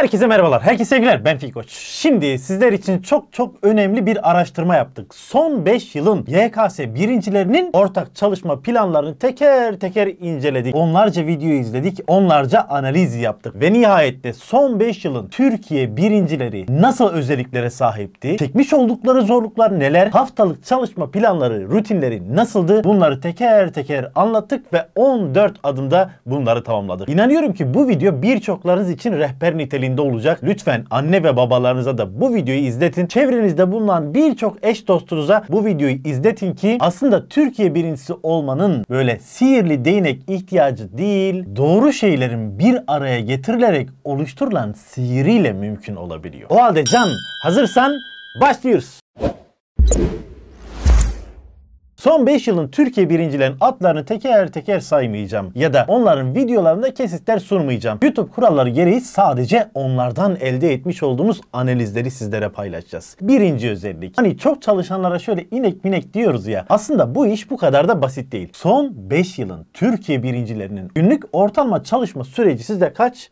Herkese merhabalar, herkese sevgiler. Ben Fikoç. Şimdi sizler için çok çok önemli bir araştırma yaptık. Son 5 yılın YKS birincilerinin ortak çalışma planlarını teker teker inceledik. Onlarca video izledik, onlarca analiz yaptık. Ve nihayette son 5 yılın Türkiye birincileri nasıl özelliklere sahipti? Çekmiş oldukları zorluklar neler? Haftalık çalışma planları, rutinleri nasıldı? Bunları teker teker anlattık ve 14 adımda bunları tamamladık. İnanıyorum ki bu video birçoklarınız için rehber niteliğinde içeriğinde olacak. Lütfen anne ve babalarınıza da bu videoyu izletin. Çevrenizde bulunan birçok eş dostunuza bu videoyu izletin ki aslında Türkiye birincisi olmanın böyle sihirli değnek ihtiyacı değil, doğru şeylerin bir araya getirilerek oluşturulan sihiriyle mümkün olabiliyor. O halde Can hazırsan başlıyoruz. Son 5 yılın Türkiye birincilerin adlarını teker teker saymayacağım ya da onların videolarında kesitler sunmayacağım. YouTube kuralları gereği sadece onlardan elde etmiş olduğumuz analizleri sizlere paylaşacağız. Birinci özellik. Hani çok çalışanlara şöyle inek minek diyoruz ya. Aslında bu iş bu kadar da basit değil. Son 5 yılın Türkiye birincilerinin günlük ortalama çalışma süreci sizde kaç?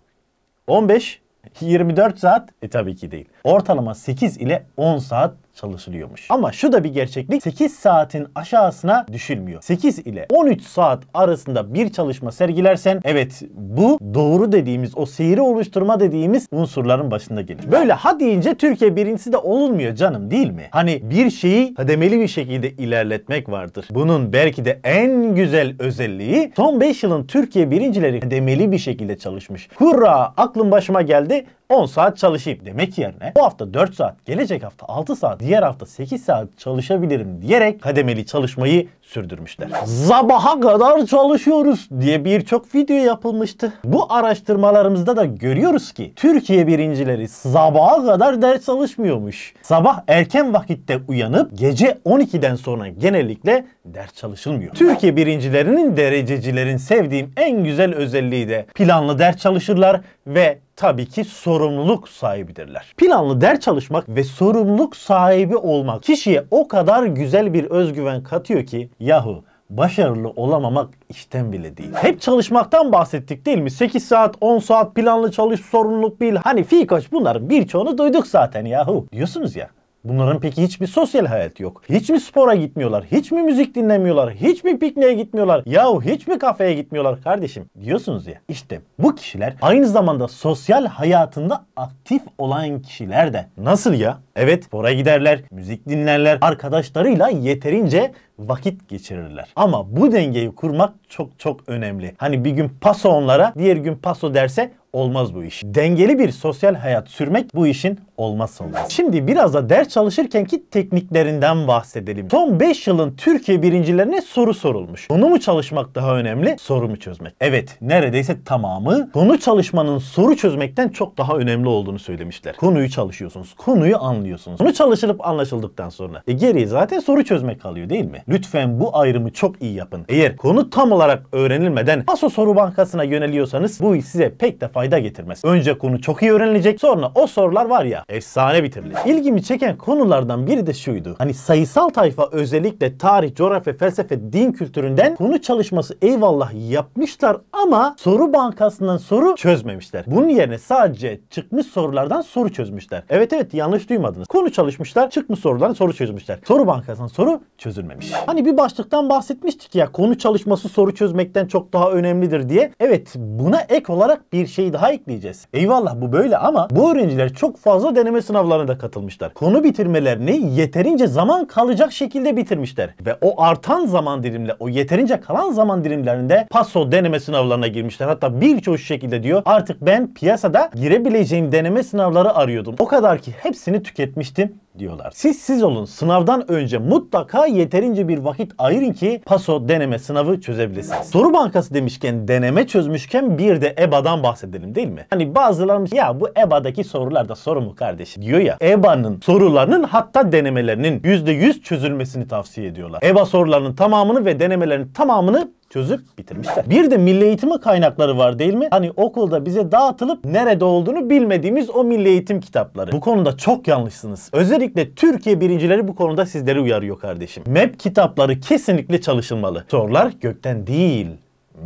15 24 saat? E tabii ki değil. Ortalama 8 ile 10 saat çalışılıyormuş. Ama şu da bir gerçeklik 8 saatin aşağısına düşülmüyor. 8 ile 13 saat arasında bir çalışma sergilersen evet bu doğru dediğimiz o seyri oluşturma dediğimiz unsurların başında gelir. Böyle ha deyince Türkiye birincisi de olunmuyor canım değil mi? Hani bir şeyi kademeli bir şekilde ilerletmek vardır. Bunun belki de en güzel özelliği son 5 yılın Türkiye birincileri kademeli bir şekilde çalışmış. Hurra aklım başıma geldi 10 saat çalışayım demek yerine bu hafta 4 saat, gelecek hafta 6 saat, diğer hafta 8 saat çalışabilirim diyerek kademeli çalışmayı sürdürmüşler. Zabaha kadar çalışıyoruz diye birçok video yapılmıştı. Bu araştırmalarımızda da görüyoruz ki Türkiye birincileri sabaha kadar ders çalışmıyormuş. Sabah erken vakitte uyanıp gece 12'den sonra genellikle ders çalışılmıyor. Türkiye birincilerinin derececilerin sevdiğim en güzel özelliği de planlı ders çalışırlar ve tabii ki sorumluluk sahibidirler. Planlı ders çalışmak ve sorumluluk sahibi olmak kişiye o kadar güzel bir özgüven katıyor ki yahu başarılı olamamak işten bile değil. Hep çalışmaktan bahsettik değil mi? 8 saat, 10 saat planlı çalış, sorumluluk bil. Hani fi fikaç bunların birçoğunu duyduk zaten yahu. Diyorsunuz ya. Bunların peki hiçbir sosyal hayat yok. Hiç mi spora gitmiyorlar? Hiç mi müzik dinlemiyorlar? Hiç mi pikniğe gitmiyorlar? Yahu hiç mi kafeye gitmiyorlar kardeşim? Diyorsunuz ya. İşte bu kişiler aynı zamanda sosyal hayatında aktif olan kişiler de. Nasıl ya? Evet spora giderler, müzik dinlerler, arkadaşlarıyla yeterince vakit geçirirler. Ama bu dengeyi kurmak çok çok önemli. Hani bir gün paso onlara, diğer gün paso derse olmaz bu iş. Dengeli bir sosyal hayat sürmek bu işin olmazsa olmaz. Şimdi biraz da ders çalışırkenki tekniklerinden bahsedelim. Son 5 yılın Türkiye birincilerine soru sorulmuş. Konu mu çalışmak daha önemli, soru mu çözmek? Evet, neredeyse tamamı konu çalışmanın soru çözmekten çok daha önemli olduğunu söylemişler. Konuyu çalışıyorsunuz, konuyu anlıyorsunuz. Konu çalışılıp anlaşıldıktan sonra e geriye zaten soru çözmek kalıyor değil mi? Lütfen bu ayrımı çok iyi yapın. Eğer konu tam olarak öğrenilmeden paso soru bankasına yöneliyorsanız bu iş size pek de fayda fayda getirmez. Önce konu çok iyi öğrenilecek sonra o sorular var ya efsane bitirilecek. İlgimi çeken konulardan biri de şuydu. Hani sayısal tayfa özellikle tarih, coğrafya, felsefe, din kültüründen konu çalışması eyvallah yapmışlar ama soru bankasından soru çözmemişler. Bunun yerine sadece çıkmış sorulardan soru çözmüşler. Evet evet yanlış duymadınız. Konu çalışmışlar çıkmış sorulardan soru çözmüşler. Soru bankasından soru çözülmemiş. Hani bir başlıktan bahsetmiştik ya konu çalışması soru çözmekten çok daha önemlidir diye. Evet buna ek olarak bir şey şeyi daha ekleyeceğiz. Eyvallah bu böyle ama bu öğrenciler çok fazla deneme sınavlarına da katılmışlar. Konu bitirmelerini yeterince zaman kalacak şekilde bitirmişler. Ve o artan zaman dilimle, o yeterince kalan zaman dilimlerinde paso deneme sınavlarına girmişler. Hatta birçoğu şu şekilde diyor artık ben piyasada girebileceğim deneme sınavları arıyordum. O kadar ki hepsini tüketmiştim diyorlar. Siz siz olun. Sınavdan önce mutlaka yeterince bir vakit ayırın ki paso deneme sınavı çözebilirsiniz. Soru bankası demişken deneme çözmüşken bir de EBA'dan bahsedelim değil mi? Hani bazılarımız ya bu EBA'daki sorular da soru mu kardeşim diyor ya. EBA'nın sorularının hatta denemelerinin %100 çözülmesini tavsiye ediyorlar. EBA sorularının tamamını ve denemelerin tamamını çözüp bitirmişler. Bir de milli eğitime kaynakları var değil mi? Hani okulda bize dağıtılıp nerede olduğunu bilmediğimiz o milli eğitim kitapları. Bu konuda çok yanlışsınız. Özellikle Türkiye birincileri bu konuda sizleri uyarıyor kardeşim. MEP kitapları kesinlikle çalışılmalı. Sorular gökten değil,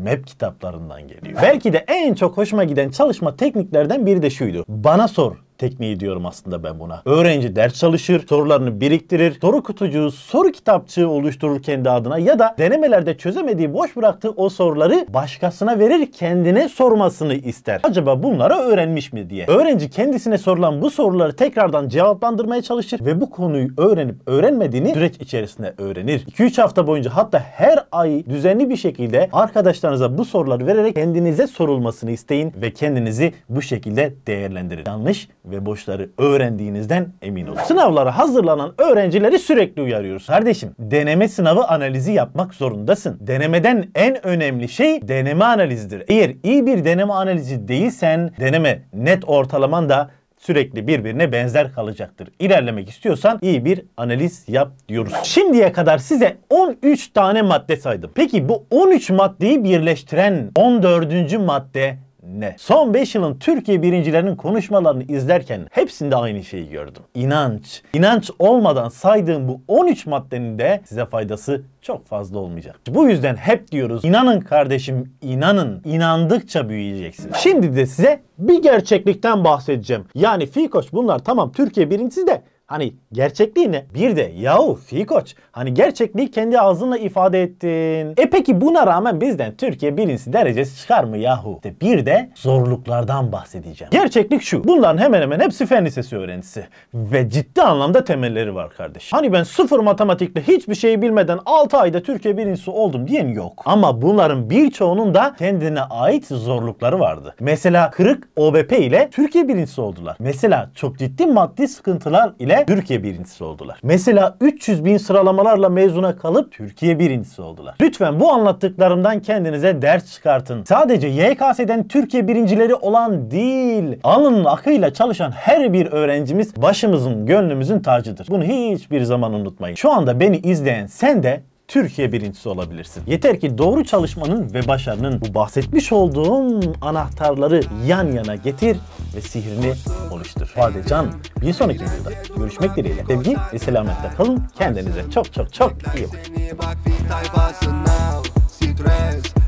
map kitaplarından geliyor. Belki de en çok hoşuma giden çalışma tekniklerden biri de şuydu. Bana sor tekniği diyorum aslında ben buna. Öğrenci ders çalışır, sorularını biriktirir, soru kutucuğu, soru kitapçığı oluşturur kendi adına ya da denemelerde çözemediği, boş bıraktığı o soruları başkasına verir, kendine sormasını ister. Acaba bunları öğrenmiş mi diye. Öğrenci kendisine sorulan bu soruları tekrardan cevaplandırmaya çalışır ve bu konuyu öğrenip öğrenmediğini süreç içerisinde öğrenir. 2-3 hafta boyunca hatta her ay düzenli bir şekilde arkadaşlarınıza bu soruları vererek kendinize sorulmasını isteyin ve kendinizi bu şekilde değerlendirin. Yanlış ve boşları öğrendiğinizden emin olun. Sınavlara hazırlanan öğrencileri sürekli uyarıyoruz. Kardeşim deneme sınavı analizi yapmak zorundasın. Denemeden en önemli şey deneme analizidir. Eğer iyi bir deneme analizi değilsen deneme net ortalaman da sürekli birbirine benzer kalacaktır. İlerlemek istiyorsan iyi bir analiz yap diyoruz. Şimdiye kadar size 13 tane madde saydım. Peki bu 13 maddeyi birleştiren 14. madde ne? Son 5 yılın Türkiye birincilerinin konuşmalarını izlerken hepsinde aynı şeyi gördüm. İnanç. İnanç olmadan saydığım bu 13 maddenin de size faydası çok fazla olmayacak. Bu yüzden hep diyoruz inanın kardeşim inanın. İnandıkça büyüyeceksin. Şimdi de size bir gerçeklikten bahsedeceğim. Yani Fikoş bunlar tamam Türkiye birincisi de Hani gerçekliği ne? Bir de yahu Fikoç hani gerçekliği kendi ağzınla ifade ettin. E peki buna rağmen bizden Türkiye birinci derecesi çıkar mı yahu? De bir de zorluklardan bahsedeceğim. Gerçeklik şu. Bunların hemen hemen hepsi fen lisesi öğrencisi. Ve ciddi anlamda temelleri var kardeş. Hani ben sıfır matematikle hiçbir şeyi bilmeden 6 ayda Türkiye birincisi oldum diyen yok. Ama bunların birçoğunun da kendine ait zorlukları vardı. Mesela kırık OBP ile Türkiye birincisi oldular. Mesela çok ciddi maddi sıkıntılar ile Türkiye birincisi oldular. Mesela 300 bin sıralamalarla mezuna kalıp Türkiye birincisi oldular. Lütfen bu anlattıklarımdan kendinize ders çıkartın. Sadece YKS'den Türkiye birincileri olan değil, alın akıyla çalışan her bir öğrencimiz başımızın, gönlümüzün tacıdır. Bunu hiçbir zaman unutmayın. Şu anda beni izleyen sen de Türkiye birincisi olabilirsin. Yeter ki doğru çalışmanın ve başarının bu bahsetmiş olduğum anahtarları yan yana getir ve sihrini oluştur. Fazla Can bir sonraki videoda görüşmek dileğiyle. Sevgi ve selametle kalın. Kendinize çok çok çok iyi bakın.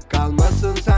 Kalmasın sen